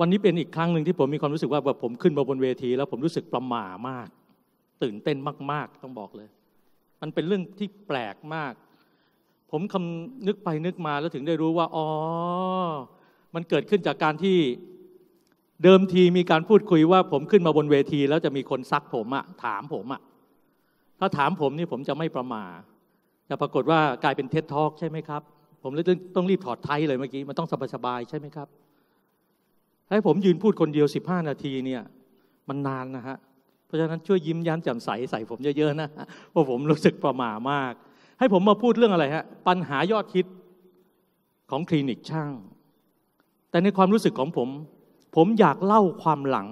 วันนี้เป็นอีกครั้งหนึ่งที่ผมมีความรู้สึกว่าแบบผมขึ้นมาบนเวที แล้วผมรู้สึกประหม่ามาก ตื่นเต้นมากๆต้องบอกเลย มันเป็นเรื่องที่แปลกมาก ผมคำนึกไปนึกมาแล้วถึงได้รู้ว่า อ๋อ มันเกิดขึ้นจากการที่เดิมทีมีการพูดคุยว่าผมขึ้นมาบนเวที แล้วจะมีคนซักผมอะถามผมอะถ้าถามผมนี่ผมจะไม่ประมาแต่ปรากฏว่ากลายเป็นเท็ตทอกใช่ไหมครับ ผมเลยต้องรีบถอดไทยเลยเมื่อกี้มันต้องสบายๆใช่ไหมครับให้ผมยืนพูดคนเดียว 15 นาทีเนี่ย มันนานนะฮะเพราะฉะนั้นช่วยยิ้มย้มแจ่มใสใส่ผมเยอะๆนะเพราะผมรู้สึกประหม่ามาก ให้ผมมาพูดเรื่องอะไรฮะปัญหายอดคิดของคลินิกช่าง แต่ในความรู้สึกของผม ผมอยากเล่าความหลัง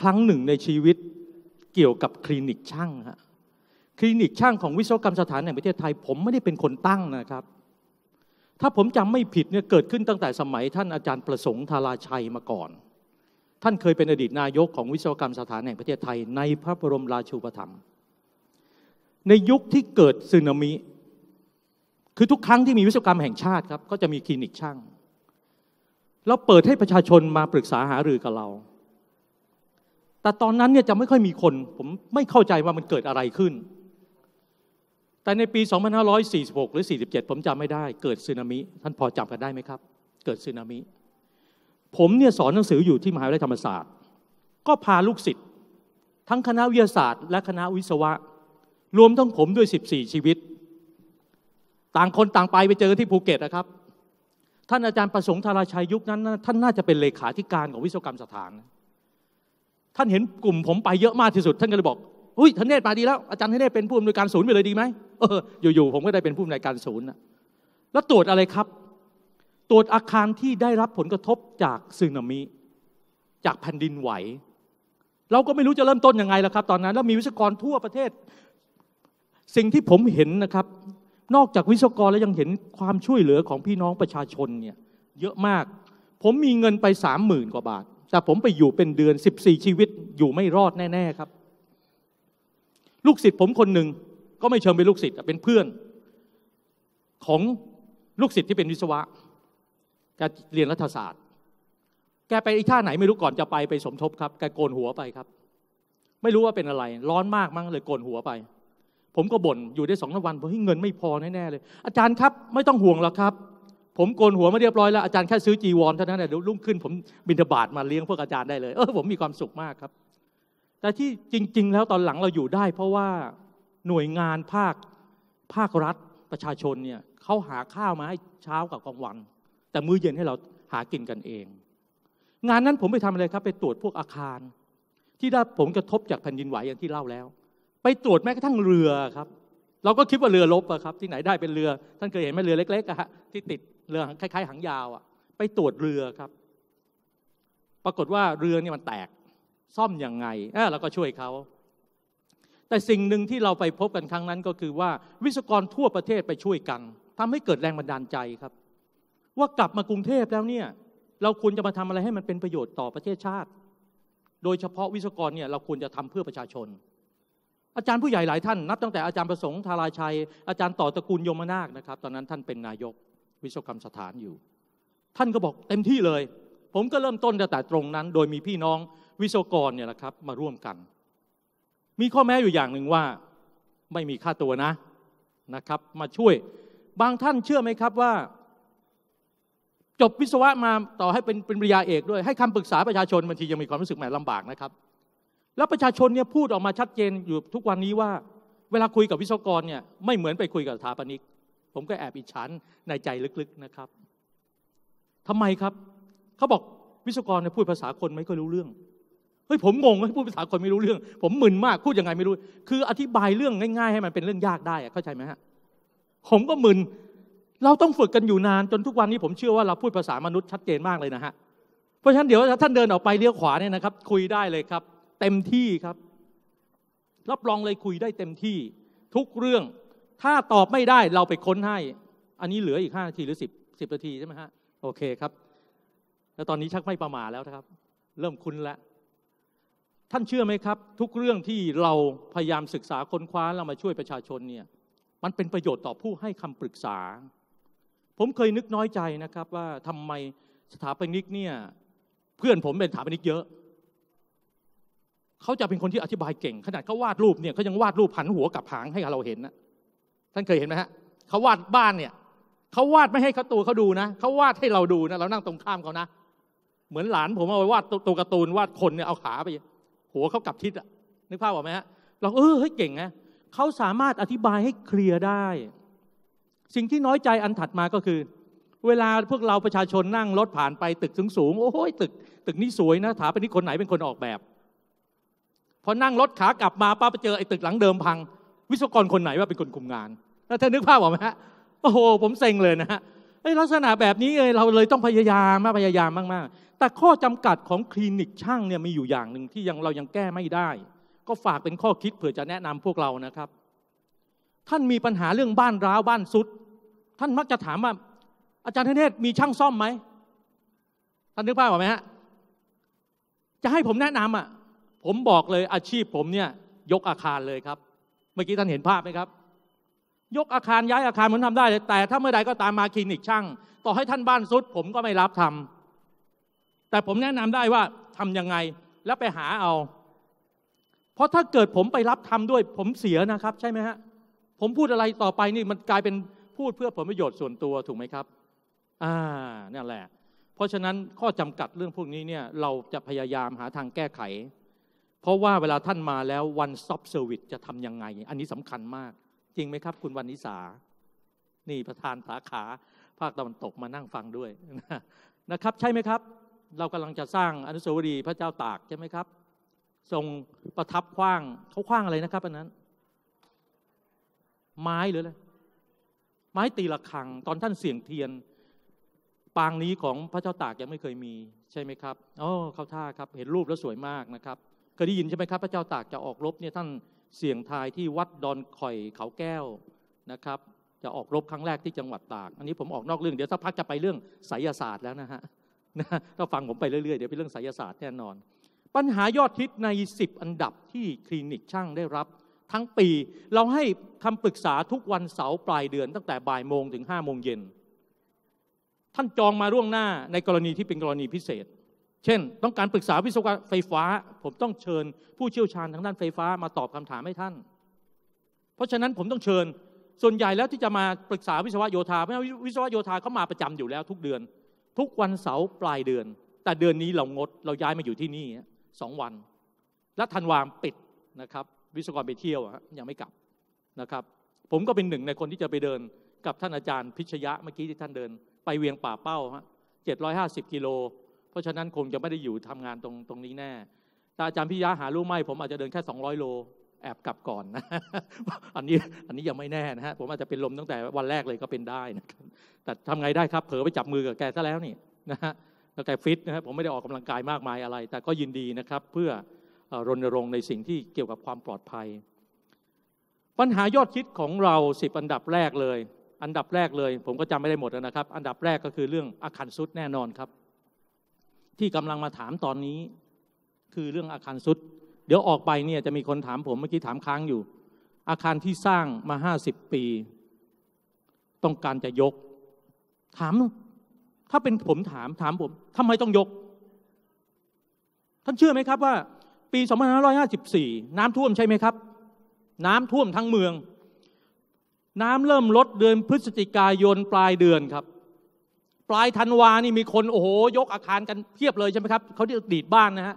ครั้งหนึ่งในชีวิตเกี่ยวกับคลินิกช่างครคลินิกช่างของวิศวกรรมสถานแห่งประเทศไทยผมไม่ได้เป็นคนตั้งนะครับถ้าผมจำไม่ผิดเนี่ยเกิดขึ้นตั้งแต่สมัย ท่านอาจารย์ประสงค์ธาราชัยมาก่อน ท่านเคยเป็นอดีตนายกของวิศวกรรมสถานแห่งประเทศไทย ในพระบรมราชูปถัมภ์ในยุคที่เกิดสึนามิ คือทุกครั้งที่มีวิศวกรรมแห่งชาติครับก็จะมีคลินิกช่าง แล้วเปิดให้ประชาชนมาปรึกษาหารือกับเรา แต่ตอนนั้นเนี่ยจะไม่ค่อยมีคน ผมไม่เข้าใจว่ามันเกิดอะไรขึ้นแต่ในปี 2546 หรือ 47 ผมจำไม่ได้ เกิดสึนามิ ท่านพอจำกันได้ไหมครับ เกิดสึนามิ ผมเนี่ย สอนหนังสืออยู่ที่มหาวิทยาลัยธรรมศาสตร์ ก็พาลูกศิษย์ทั้งคณะวิทยาศาสตร์และคณะวิศวะ รวมทั้งผมด้วย 14 ชีวิต ต่างคนต่างไปไปเจอที่ภูเก็ตนะครับ ท่านอาจารย์ประสงค์ธาราชัยยุคนั้น ท่านน่าจะเป็นเลขาธิการของวิศวกรรมสถาน ท่านเห็นกลุ่มผมไปเยอะมากที่สุด ท่านก็เลยบอก อุ้ยทนเนศมาดีแล้ว อาจารย์ทนเนศเป็นผู้อำนวยการศูนย์ไปเลยดีไหมเอออยู่ๆผมก็ได้เป็นผู้อำนวยการศูนย์นะแล้วตรวจอะไรครับ ตรวจอาคารที่ได้รับผลกระทบจากสึนามิจากแผ่นดินไหว เราก็ไม่รู้จะเริ่มต้นยังไงแล้วครับ ตอนนั้นแล้วมีวิศวกรทั่วประเทศ สิ่งที่ผมเห็นนะครับ นอกจากวิศวกรแล้วยังเห็นความช่วยเหลือของพี่น้องประชาชนเนี่ย เยอะมาก ผมมีเงินไปสามหมื่นกว่าบาทแต่ผมไปอยู่เป็นเดือน14ชีวิตอยู่ไม่รอดแน่ ๆครับ ลูกศิษย์ผมคนหนึ่งก็ไม่เชิงเป็นลูกศิษย์เป็นเพื่อน ของลูกศิษย์ที่เป็นวิศวะแกเรียนรัฐศาสตร์ แกไปอีท่าไหนไม่รู้ก่อนจะไปไปสมทบครับแกโกนหัวไปครับ ไม่รู้ว่าเป็นอะไร ร้อนมากมั้งเลยโกนหัวไป ผมก็บ่นอยู่ได้สองวันผมเงินไม่พอแน่ๆเลย อาจารย์ครับ ไม่ต้องห่วงหรอกครับ ผมโกนหัวมาเรียบร้อยแล้วอาจารย์แค่ซื้อจีวรเท่านั้นแหละรุ่งขึ้นผมบินทบาทมาเลี้ยงพวกอาจารย์ได้เลยเออผมมีความสุขมากครับ แต่ที่จริง ๆ แล้วตอนหลังเราอยู่ได้ เพราะว่าหน่วยงานภาคภาครัฐประชาชนเนี่ยเขาหาข้าวมาให้เช้ากับกลางวันแต่มื้อเย็นให้เราหากินกันเอง งานนั้นผมไปทำอะไรครับ ไปตรวจพวกอาคาร ที่ได้ผมกระทบจากแผ่นดินไหวอย่างที่เล่าแล้ว ไปตรวจแม้กระทั่งเรือครับ เราก็คิดว่าเรือลบอะครับ ที่ไหนได้เป็นเรือ ท่านเคยเห็นไหมเรือเล็กๆอะฮะที่ติด เรือคล้าย ๆ หางยาวอะไปตรวจเรือครับ ปรากฏว่าเรือเนี่ยมันแตกซ่อมอยังไงเราก็ช่วยเขาแต่สิ่งหนึ่งที่เราไปพบกันครั้งนั้นก็คือว่าวิศวกรทั่วประเทศไปช่วยกัน ทำให้เกิดแรงบันดาลใจครับ ว่ากลับมากรุงเทพแล้วเนี่ย เราควรจะมาทำอะไรให้มันเป็นประโยชน์ต่อประเทศชาติ โดยเฉพาะวิศวกรเนี่ยเราควรจะทำเพื่อประชาชน อาจารย์ผู้ใหญ่หลายท่านนับตั้งแต่อาจารย์ประสงค์ทาราชัย อาจารย์ต่อตระกูลยมนาคนะครับตอนนั้นท่านเป็นนายกวิศวกรรมสถานอยู่ ท่านก็บอกเต็มที่เลย ผมก็เริ่มต้นตแต่ตรงนั้น โดยมีพี่น้องวิศวกรเนี่ยแหละครับมาร่วมกันมีข้อแม้อยู่อย่างหนึ่งว่าไม่มีค่าตัวนะนะครับ มาช่วยบางท่านเชื่อไหมครับ ว่า จบวิศวะมาต่อให้เป็นเป็นปริญญาเอกด้วย ให้คำปรึกษาประชาชนบางที ยังมีความรู้สึกแหมลำบากนะครับ แล้วประชาชนเนี่ยพูดออกมาชัดเจนอยู่ทุกวันนี้ว่า เวลาคุยกับวิศวกรเนี่ย ไม่เหมือนไปคุยกับสถาปนิก ผมก็แอบอิจฉาในใจลึกๆนะครับทำไมครับเขาบอกวิศวกรเนี่ยพูดภาษาคนไม่ค่อยรู้เรื่องเฮ้ยผมงงเฮ้ยพูดภาษาคน ไม่รู้เรื่อง ผมหมึนมากพูดยังไงไม่รู้ คืออธิบายเรื่องง่ายๆ ให้มันเป็นเรื่องยากได้เข้าใจไหมฮะผมก็หมึน เราต้องฝึกกันอยู่นานจนทุกวันนี้ผมเชื่อว่าเราพูดภาษามนุษย์ ชัดเจนมากเลยนะฮะ เพราะฉะนั้นเดี๋ยวท่านเดินออกไป เลี้ยวขวาเนี่ยนะครับ คุยได้เลยครับ เต็มที่ครับ รับรองเลยคุยได้เต็มที่ ทุกเรื่อง ถ้าตอบไม่ได้เราไปค้นให้ อันนี้เหลืออีกห้านาทีหรือสิบสิบนาทีใช่ไหมฮะโอเคครับ แล้วตอนนี้ชักไม่ประมาแล้วนะครับ เริ่มคุ้นแล้วท่านเชื่อไหมครับ ทุกเรื่องที่เราพยายามศึกษาค้นคว้าเรามาช่วยประชาชนเนี่ย มันเป็นประโยชน์ต่อผู้ให้คำปรึกษา ผมเคยนึกน้อยใจนะครับ ว่าทำไมสถาปนิกเนี่ยเพื่อนผมเป็นสถาปนิกเยอะ เขาจะเป็นคนที่อธิบายเก่ง ขนาดเขาวาดรูปเนี่ยเขายังวาดรูปผันหัวกับหางให้เราเห็นนะท่านเคยเห็นไหมฮะเขาวาดบ้านเนี่ยเขาวาดไม่ให้เขาตัวเขาดูนะเขาวาดให้เราดูนะเรานั่งตรงข้ามเขานะเหมือนหลาน ผมเอาไปวาดตัวการ์ตูนวาดคนเนี่ยเอาขาไปหัวเขากลับทิศอะนึกภาพออกไหมฮะเราเออเฮ้ยเก่งนะเขาสามารถอธิบายให้เคลียร์ได้ สิ่งที่น้อยใจอันถัดมาก็คือ เวลาพวกเราประชาชนนั่งรถผ่านไปตึกสูงสูงโอ้ยตึกตึกนี้สวยนะถามไปนี่คนไหนเป็นคนออกแบบพอนั่งรถขากลับมาป้าไปเจอไอ้ตึกหลังเดิมพังวิศวกรคนไหนว่าเป็นคนคุมงาน แล้วท่านนึกภาพออกไหมฮะโอ้โหผมเซ็งเลยนะฮะลักษณะแบบนี้เลยเราเลยต้องพยายามมากพยายามมาก ๆ แต่ข้อจำกัดของคลินิกช่างเนี่ยมีอยู่อย่างหนึ่งที่ยังเรายังแก้ไม่ได้ ก็ฝากเป็นข้อคิดเผื่อจะแนะนำพวกเรานะครับ ท่านมีปัญหาเรื่องบ้านร้าวบ้านซุด ท่านมักจะถามว่า อาจารย์เทนเศมีช่างซ่อมไหมท่านนึกภาพออกไหมฮะจะให้ผมแนะนำอ่ะผมบอกเลยอาชีพผมเนี่ย ยกอาคารเลยครับเมื่อกี้ท่านเห็นภาพไหมครับยกอาคารย้ายอาคารัมทำได้เลยแต่ถ้าเมื่อใดก็ตามมาคลินิกช่าง ต่อให้ท่านบ้านซุด ผมก็ไม่รับทำ แต่ผมแนะนำได้ว่า ทํำยังไงแล้วไปหาเอา เพราะถ้าเกิดผมไปรับทำด้วย ผมเสียนะครับ ใช่ไหมฮะผมพูดอะไรต่อไปนี่มันกลายเป็นพูดเพื่อผลประโยชน์ส่วนตัวถูกไหมครับอ่านี่ยแหละ เพราะฉะนั้นข้อจำกัดเรื่องพวกนี้เนี่ย เราจะพยายามหาทางแก้ไข เพราะว่าเวลาท่านมาแล้ววันซ็อบเซอร์วิสจะทำยังไง อันนี้สำคัญมากจริงไหมครับคุณวันนิสา นี่ประธานสาขา ภาคตะวันตกมานั่งฟังด้วยนะครับ ใช่ไหมครับ เรากำลังจะสร้างอนุสาวรีย์พระเจ้าตาก ใช่ไหมครับ ทรงประทับขว้างเขาขว้างอะไรนะครับอันนั้น ไม้หรืออะไรไม้ตีระฆังตอนท่านเสี่ยงเทียน ปางนี้ของพระเจ้าตากยังไม่เคยมี ใช่ไหมครับอ๋อเข้าท่าครับ เห็นรูปแล้วสวยมากนะครับเคยได้ยินใช่ไหมครับ พระเจ้าตากจะออกรบเนี่ยท่านเสี่ยงทายที่วัดดอนคอยเขาแก้วนะครับจะออกรบครั้งแรกที่จังหวัดตากอันนี้ผมออกนอกเรื่อง เดี๋ยวสักพักจะไปเรื่องไสยศาสตร์แล้วนะฮะถ้าฟังผมไปเรื่อย ๆ เดี๋ยวเป็นเรื่องไสยศาสตร์แน่นอน ปัญหายอดฮิตใน 10 อันดับที่คลินิกช่างได้รับ ทั้งปีเราให้คำปรึกษาทุกวันเสาร์ปลายเดือนตั้งแต่บ่ายโมงถึง5โมงเย็นท่านจองมาล่วงหน้าในกรณีที่เป็นกรณีพิเศษเช่น ต้องการปรึกษาวิศวกรไฟฟ้า ผมต้องเชิญผู้เชี่ยวชาญทางด้านไฟฟ้ามาตอบคำถามให้ท่าน เพราะฉะนั้นผมต้องเชิญส่วนใหญ่แล้วที่จะมาปรึกษาวิศวะโยธาเพราะวิศวะโยธาเขามาประจำอยู่แล้วทุกเดือน ทุกวันเสาร์ปลายเดือน แต่เดือนนี้เรางดเราย้ายมาอยู่ที่นี่สองวันและธันวาปิดนะครับ วิศวกรไปเที่ยวยังไม่กลับนะครับ ผมก็เป็นหนึ่งในคนที่จะไปเดินกับท่านอาจารย์พิชยะเมื่อกี้ที่ท่านเดิน ไปเวียงป่าเป้าฮะ750กิโลราะฉะนั้นคงจะไม่ได้อยู่ทำงานตรงตรงนี้แน่แต่อาจารย์พิยาหารู้ไหม ผมอาจจะเดินแค่200โล แอบกลับก่อนนะอันนี้อันนี้ยังไม่แน่นะฮะ ผมอาจจะเป็นลมตั้งแต่วันแรกเลยก็เป็นได้นะครับแต่ทำไงได้ครับ เผลอไปจับมือกับแกซะแล้วนี่นะฮะแล้วแกฟิตนะฮะผมไม่ได้ออกกำลังกายมากมายอะไร แต่ก็ยินดีนะครับ เพื่อรณรงค์ในสิ่งที่เกี่ยวกับความปลอดภัย ปัญหายอดคิดของเราสิบอันดับแรกเลย อันดับแรกเลย ผมก็จำไม่ได้หมดนะครับ อันดับแรกก็คือเรื่องอาคารซุดแน่นอนครับที่กำลังมาถามตอนนี้ คือเรื่องอาคารสุด เดี๋ยวออกไปเนี่ยจะมีคนถามผมเมื่อกี้ถามค้างอยู่ อาคารที่สร้างมาห้าสิบปี ต้องการจะยก ถาม ถ้าเป็นผมถามถามผมทำไมต้องยก ท่านเชื่อไหมครับว่า ปีสองพันห้าร้อยห้าสิบสี่น้ำท่วมใช่ไหมครับ น้ำท่วมทั้งเมือง น้ำเริ่มลดเดือนพฤศจิกายน ปลายเดือนครับปลายธันวานี่มีคนโอ้โหยกอาคารกันเพียบเลยใช่ไหมครับเขาที่ดีดบ้านนะฮะ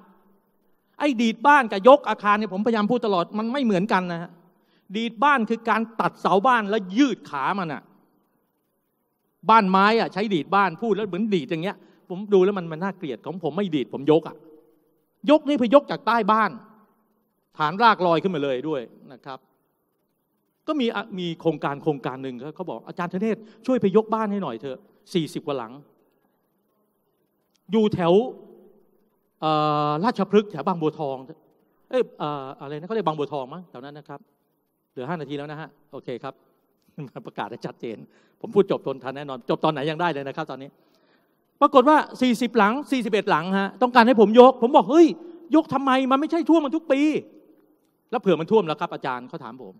ไอ้ดีดบ้านกับยกอาคารเนี่ยผมพยายามพูดตลอดมันไม่เหมือนกันนะฮะดีดบ้านคือการตัดเสาบ้านแล้วยืดขามันอะบ้านไม้อะใช้ดีดบ้านพูดแล้วเหมือนดีดอย่างเงี้ย ผมดูแล้วมันมันน่าเกลียดของผมไม่ดีดผมยกอะยกนี่พยกจากใต้บ้าน ฐานรากลอยขึ้นมาเลยด้วยนะครับ ก็มีมีโครงการโครงการหนึ่งเขาบอกอาจารย์ธเนศ ช่วยพยกบ้านให้หน่อยเถอะสี่สิบกว่าหลัง อยู่แถว ราชพฤกษ์แถวบางบัวทอง เอ้ยอะไรนะเขาเรียกบางบัวทองมั้งแถวนั้นนะครับ เหลือห้านาทีแล้วนะฮะ โอเคครับประกาศใ้ชัดเจน ผมพูดจบจนทันแน่นอน จบตอนไหนยังได้เลยนะครับตอนนี้ ปรากฏว่าสสี่ิบหลังสสี่ิบเอ็ดหลังฮะ ต้องการให้ผมยก ผมบอก เฮ้ย ยกทำไม มันไม่ใช่ท่วมมันทุกปี แล้วเผื่อมันท่วมแล้วครับอาจารย์เขาถามผม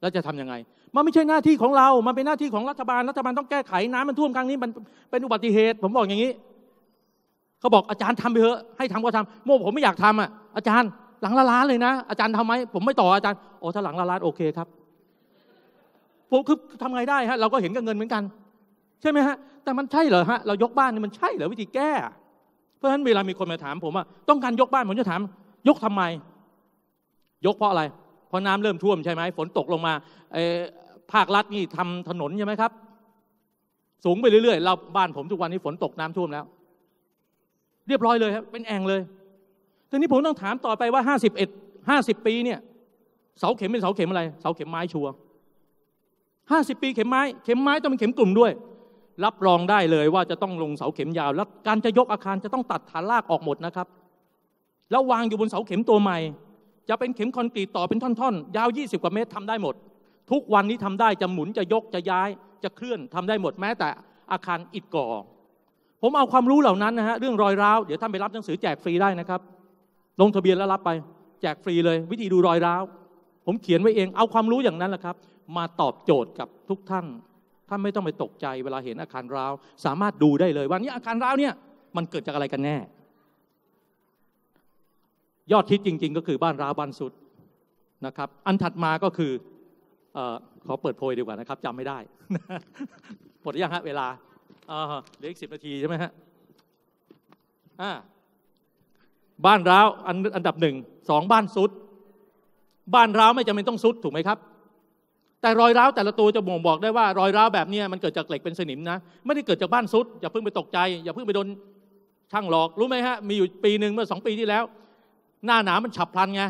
แล้วจะทํำยังไงมันไม่ใช่หน้าที่ของเรามันเป็นหน้าที่ของรัฐบาล รัฐบาลต้องแก้ไขน้ำมันท่วมครั้งนี้มันเป็นอุบัติเหตุ ผมบอกอย่างนี้ เขาบอกอาจารย์ทำไปเถอะ ให้ทำก็ทำโม่ผมไม่อยากทำอ่ะอาจารย์ หลังละล้านเลยนะ อาจารย์ทำไหม ผมไม่ต่ออาจารย์ โอ้ ถ้าหลังละล้านโอเคครับผมคือทำไงได้ฮะ เราก็เห็นกับเงินเหมือนกัน ใช่ไหมฮะ แต่มันใช่เหรอฮะ เรายกบ้านนี่มันใช่เหรอวิธีแก้ เพราะฉะนั้นเวลา มีคนมาถาม ผมว่าต้องการยกบ้านผมจะถาม ยกทำไม ยกเพราะอะไร เพราะน้ำเริ่มท่วมใช่ไหม ฝนตกลงมาภาครัฐนี่ทำถนนใช่ไหมครับ สูงไปเรื่อยๆเราบ้านผมทุกวันนี้ฝนตกน้ำท่วมแล้ว เรียบร้อยเลยครับ เป็นแอ่งเลย ทีนี้ผมต้องถามต่อไปว่าห้าสิบเอ็ดห้าสิบปีเนี่ย เสาเข็มเป็นเสาเข็มอะไร เสาเข็มไม้ชัวห้าสิบปีเข็มไม้เข็มไม้ต้องเป็นเข็มกลุ่มด้วย รับรองได้เลยว่าจะต้องลงเสาเข็มยาว แล้วการจะยกอาคารจะต้องตัดฐานรากออกหมดนะครับแล้ววางอยู่บนเสาเข็มตัวใหม่ จะเป็นเข็มคอนกรีตต่อเป็นท่อน ๆ ยาวยี่สิบกว่าเมตรทำได้หมดทุกวันนี้ทำได้จะหมุนจะยกจะย้ายจะเคลื่อนทำได้หมดแม้แต่อาคารอิฐก่อ ผมเอาความรู้เหล่านั้นนะฮะเรื่องรอยร้าว เดี๋ยวท่านไปรับหนังสือแจกฟรีได้นะครับ ลงทะเบียนแล้วรับไปแจกฟรีเลยวิธีดูรอยร้าว ผมเขียนไว้เอง เอาความรู้อย่างนั้นแหละครับ มาตอบโจทย์กับทุกท่านท่านไม่ต้องไปตกใจ เวลาเห็นอาคารร้าวสามารถดูได้เลยวันนี้ อาคารร้าวเนี่ย มันเกิดจากอะไรกันแน่ยอดทิศจริง ๆก็คือบ้านร้าวบ้านสุดนะครับ อันถัดมาก็คือขอเปิดโพยดีกว่านะครับจำไม่ได้ หมดยังฮะ เวลาเหลืออีกสิบนาทีใช่ไหมฮะบ้านร้าว อันอันดับหนึ่งสองบ้านซุดบ้านร้าวไม่จำเป็นต้องซุดถูกไหมครับ แต่รอยร้าวแต่ละตัวจะบ่งบอกได้ว่ารอยร้าวแบบนี้มันเกิดจากเหล็กเป็นสนิมนะไม่ได้เกิดจากบ้านซุดอย่าเพิ่งไปตกใจอย่าเพิ่งไปโดนช่างหลอกรู้ไหมฮะ มีอยู่ปีหนึ่งเมื่อสองปีที่แล้ว หน้าหนามันฉับพลันไง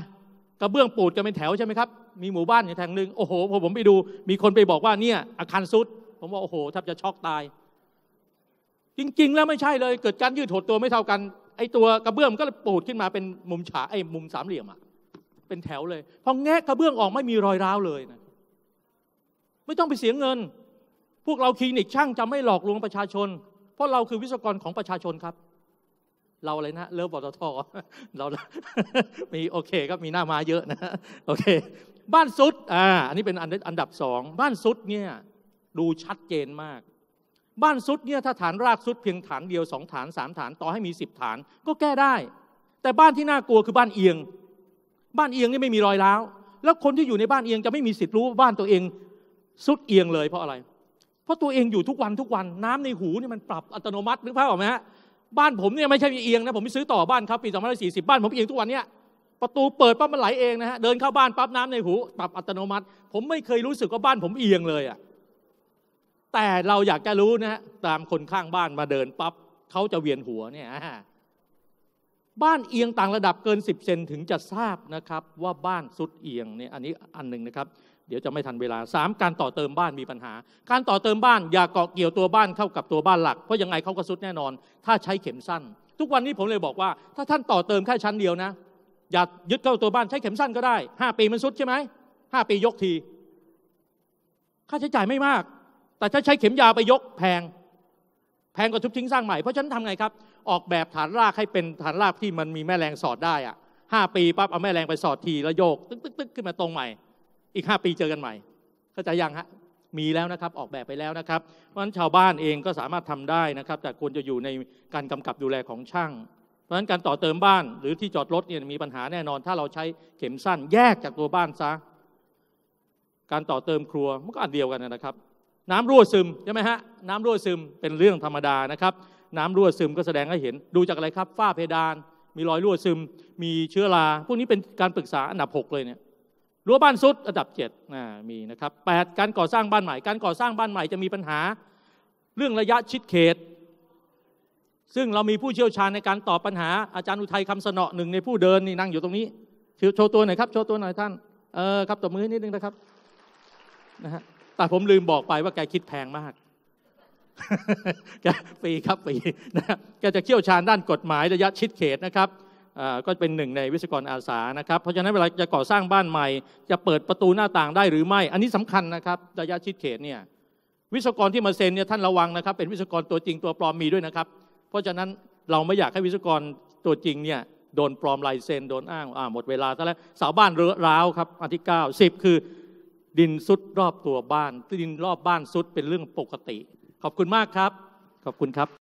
กระเบื้องปูดกันเป็นแถวใช่ไหมครับ มีหมู่บ้านอยู่แห่งหนึ่งโอ้โหพอผมไปดู มีคนไปบอกว่าเนี่ย อาคารซุด ผมว่าโอ้โหแทบจะช็อกตาย จริง ๆ แล้วไม่ใช่เลย เกิดการยืดหดตัวไม่เท่ากัน ไอ้ตัวกระเบื้องก็ปูดขึ้นมาเป็นมุมฉาไอ้ มุมสามเหลี่ยมอะเป็นแถวเลย พอแงะกระเบื้องออกไม่มีรอยร้าวเลยนะไม่ต้องไปเสียเงิน พวกเราคลินิกช่างจะไม่หลอกลวงประชาชน เพราะเราคือวิศวกรของประชาชนครับเราอะไรนะเริ่มปตทเรา มีโอเคก็มีหน้ามาเยอะนะโอเคบ้านซุดอ่าอันนี้เป็นอันดับสองบ้านซุดเนี่ยดูชัดเจนมาก บ้านซุดเนี่ยถ้าฐานรากซุดเพียงฐานเดียวสองฐานสามฐานต่อให้มีสิบฐาน ก็แก้ได้ แต่บ้านที่น่ากลัวคือบ้านเอียง บ้านเอียงนี่ไม่มีรอยร้าวแล้วคนที่อยู่ในบ้านเอียงจะไม่มีสิทธิ์รู้ว่าบ้านตัวเองซุดเอียงเลย เพราะอะไรเพราะตัวเองอยู่ทุกวันทุกวันน้ำในหูนี่มันปรับอัตโนมัตินึกภาพออกไหมฮะบ้านผมเนี่ยไม่ใช่มีเอียงนะผมไปซื้อต่อบ้านครับปีสสองพันี่สิบ้าน ผมเอียงทุกวันเนี่ยประตูเปิดปั๊บมันไหลเองนะฮะเดินเข้าบ้านปั๊บน้ำในหูปรับอัตโนมัติ ผมไม่เคยรู้สึกว่าบ้านผมเอียงเลยอะแต่เราอยากจะรู้นะฮะตามคนข้างบ้านมาเดินปั๊บเขาจะเวียนหัวเนี่ยบ้านเอียงต่างระดับเกิน 10เซนถึงจะทราบนะครับ ว่าบ้านสุดเอียงเนี่ยอันนี้อันหนึ่งนะครับเดี๋ยวจะไม่ทันเวลา3การต่อเติมบ้านมีปัญหา การต่อเติมบ้าน อย่าเกาะเกี่ยวตัวบ้านเข้ากับตัวบ้านหลัก เพราะยังไงเขาก็สุดแน่นอน ถ้าใช้เข็มสั้น ทุกวันนี้ผมเลยบอกว่า ถ้าท่านต่อเติมแค่ชั้นเดียวนะ อย่ายึดเข้าตัวบ้านใช้เข็มสั้นก็ได้5ปีมันสุดใช่ไหมห้าปียกที ค่าใช้จ่ายไม่มาก แต่ถ้าใช้เข็มยาวไปยก แพง แพงกว่าทุบทิ้งสร้างใหม่ เพราะฉะนั้นทำไงครับ ออกแบบฐานรากให้เป็นฐานรากที่มันมีแม่แรงสอดได้อะห้าปีปั๊บเอาแม่แรงไปสอดทีแล้วโยก ตึ๊กตึ๊กขึ้นมาตรงใหม่อีก 5 ปีเจอกันใหม่เข้าใจยังฮะมีแล้วนะครับ ออกแบบไปแล้วนะครับ เพราะฉะนั้นชาวบ้านเองก็สามารถทำได้นะครับ แต่ควรจะอยู่ในการกำกับดูแลของช่าง เพราะฉะนั้นการต่อเติมบ้าน หรือที่จอดรถเนี่ยมีปัญหาแน่นอนถ้าเราใช้เข็มสั้น แยกจากตัวบ้านซะการต่อเติมครัวมันก็อันเดียวกันนะครับน้ำรั่วซึมใช่ไหมฮะน้ำรั่วซึมเป็นเรื่องธรรมดานะครับน้ำรั่วซึมก็แสดงให้เห็น ดูจากอะไรครับฝ้าเพดาน มีรอยรั่วซึม มีเชื้อราพวกนี้เป็นการปรึกษาอันดับหกเลยเนี่ยรั้วบ้านสุดอันดับ7็ดมีนะครับแการก่อสร้างบ้านใหม่ การก่อสร้างบ้านใหม่จะมีปัญหา เรื่องระยะชิดเขต ซึ่งเรามีผู้เชี่ยวชาญในการตอบปัญหาอาจารย์อุทัยคำสนอหนึ่งในผู้เดินนี่นั่งอยู่ตรงนี้ โชว์ตัวหน่อยครับโชว์ตัวหน่อยท่านเออครับตบมือนิดนึงนะครับนะฮะแต่ผมลืมบอกไปว่าแกคิดแพงมากแกปีครับปีนะแกจะเชี่ยวชาญด้านกฎหมายระยะชิดเขตนะครับก็เป็นหนึ่งในวิศวกรอาสานะครับเพราะฉะนั้นเวลาจะก่อสร้างบ้านใหม่ จะเปิดประตูหน้าต่างได้หรือไม่ อันนี้สำคัญนะครับ ระยะชิดเขตเนี่ยวิศวกรที่มาเซ็นเนี่ยท่านระวังนะครับ เป็นวิศวกรตัวจริงตัวปลอมมีด้วยนะครับ เพราะฉะนั้นเราไม่อยากให้วิศวกรตัวจริงเนี่ยโดนปลอมลายเซ็นโดนอ้างอ่าหมดเวลาซะแล้วสาวบ้านเรื้อร้าวครับอันที่เก้าสิบคือ ดินซุดรอบตัวบ้านดินรอบบ้านซุดเป็นเรื่องปกติ ขอบคุณมากครับขอบคุณครับ